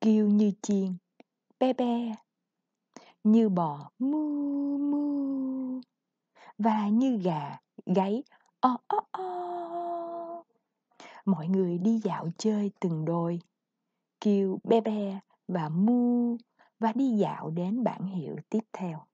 kêu như chiên be be như bò mu mu và như gà gáy o o o mọi người đi dạo chơi từng đôi kêu be be và mu và đi dạo đến bản hiệu tiếp theo